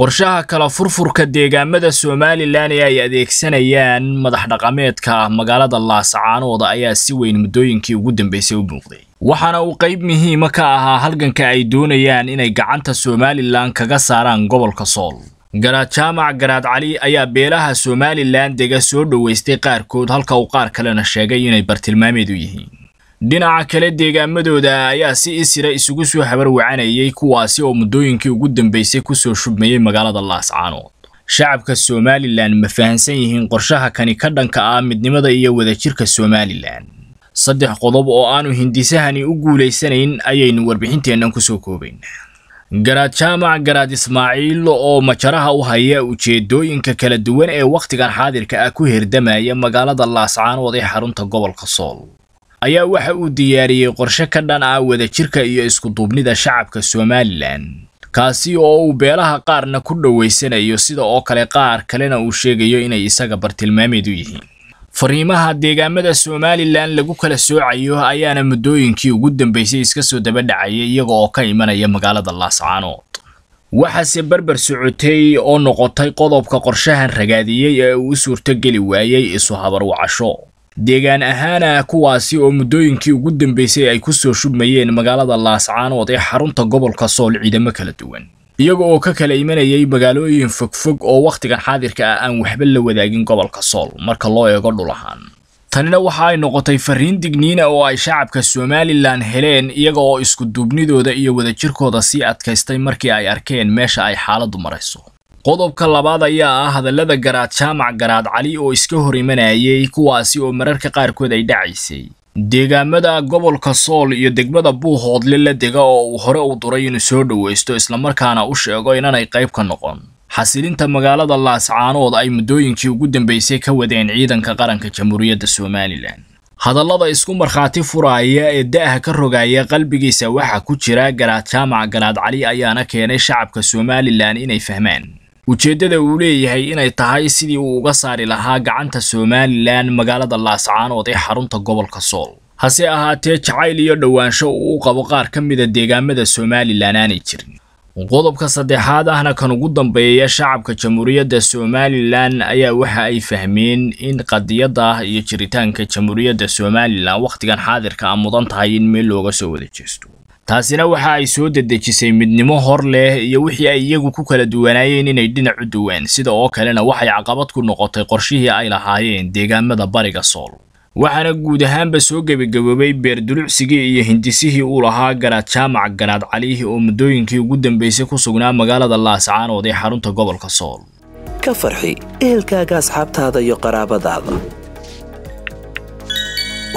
qorshaha kala furfurka deegaamada somalilan ee ay adeegsanayaan madax dhaqameedka magaalada laascaanooda ayaa si weyn muddooyinkii ugu dambeysay u muuqday waxaana uu qayb muhiima ka ahaa halganka ay doonayaan inay gacanta somalilan kaga saaraan gobolka sool garaad jaamac garaad cali ayaa beelaha somalilan dega soo dhoweystay qaarkood halka uu qaar kalena sheegay inay bartilmaameed u yihiin dhinaca kale deegaamadooda ayaa si isira isugu soo wacanayay kuwaasi oo muddooyinkii ugu dambaysay kusoo shubmayay magaalada laascaanood shacabka somalilan ma fahansan yihiin qorshaha kani ka dhanka ah midnimada iyo wadajirka somalilan saddex qodob oo aanu hindisahani u guulaysanayn ayaynu warbixinteennan kusoo koobaynaa garaad jaamac garaad ismaaciil oo majaraha u haya ujeedooyinka kala duwan ee wakhtigan xaadirka ah ku herdamaya magaalada laascaanood ee xarunta gobolka sool ayaa waxa uu diyaariyey qorshe ka dhan ah wadajirka iyo iskuduubnida shacabka somalilan kaasi oo uu beelaha qaarna ku dhowaysanayo sida oo kale qaar kalena uu sheegayo inay isaga bartilmaameed u yihiin fariimaha deegaamada somalilan lagu kala soocayo ayaana muddooyinkii ugu dambaysay iska soo daba dhacayay iyaga oo ka imanaya magaalada laascaanood waxaase barbar socotay oo noqotay qodobka qorshahan ragaadiyey ee uu u suurtogeli waayey isu habarwacasho deegaan ahaana kuwaasi oo muddooyinkii ugu dambeysay ay ku soo shubmayeen magaalada laascaanood ee xarunta gobolka sool ciidamo kala duwan iyaga oo ka kala imanayay magaalooyin fogfog oo wakhtigan xaadirka ah aan waxba la wadaagin gobolka sool marka loo eego dhul ahaan tanina waxa ay noqotay fariin digniina oo ay shacabka somalilan heleen iyaga oo isku duubnidooda iyo wadajirkooda sii adkaystay markii ay arkeen meesha ay xaaladdu marayso qodobka labaad ayaa ah hadallada garaad jaamac garaad cali oo iska hor imanayay kuwaasi oo mararka qaarkood ay dhacaysay deegaamada gobolka sool iyo degmada buuhoodle la dega oo uu hore u duray inuu soo dhoweysto islamarkaana u sheego inanay qayb ka noqon xasilinta magaalada laascaanood ay muddooyinkii ugu dambeysay ka wadeen ciidanka qaranka jamhuuriyadda somalilan hadallada isku markhaati furaaya ee da'ha ka rogaya qalbigiisa waxaa ku jira garaad jaamac garaad cali ayaana keenay shacabka somalilan inay fahmaan ujeeddada uu leeyahay inay tahay sidii uu uga saari lahaa gacanta somalilan magaalada laascaanood ee xarunta gobolka sool hase ahaatee jacayl iyo dhowaansho uu u qabo qaar ka mida deegaamada somalilan aanay jirin qodobka saddexaad ahna kan ugu dambeeya shacabka jamhuuriyadda somalilan ayaa waxa ay fahmeen in qadiyadda iyo jiritaanka jamhuuriyadda somalilan wakhtigan xaadirka a mudan tahay in meel looga soo wada jeesto taasina waxa ay soo dedejisay midnimo hor leh iyo wixii ay iyagu ku kala duwanaayeen inay dhinac u duween sida oo kalena waxay caqabad ku noqotay qorshihii ay lahaayeen deegaamada bariga sool waxaana guud ahaanba soo gebagaboobay beer dulucsigii iyo hindisihii uu lahaa garaad jaamac garaad caliihi oo muddooyinkii ugu dambeysay ku sugnaa magaalada laascaanood ee xarunta gobolka sool ka farxi ehelkaaga asxaabtaada iyo qaraabadaada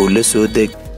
u soo deg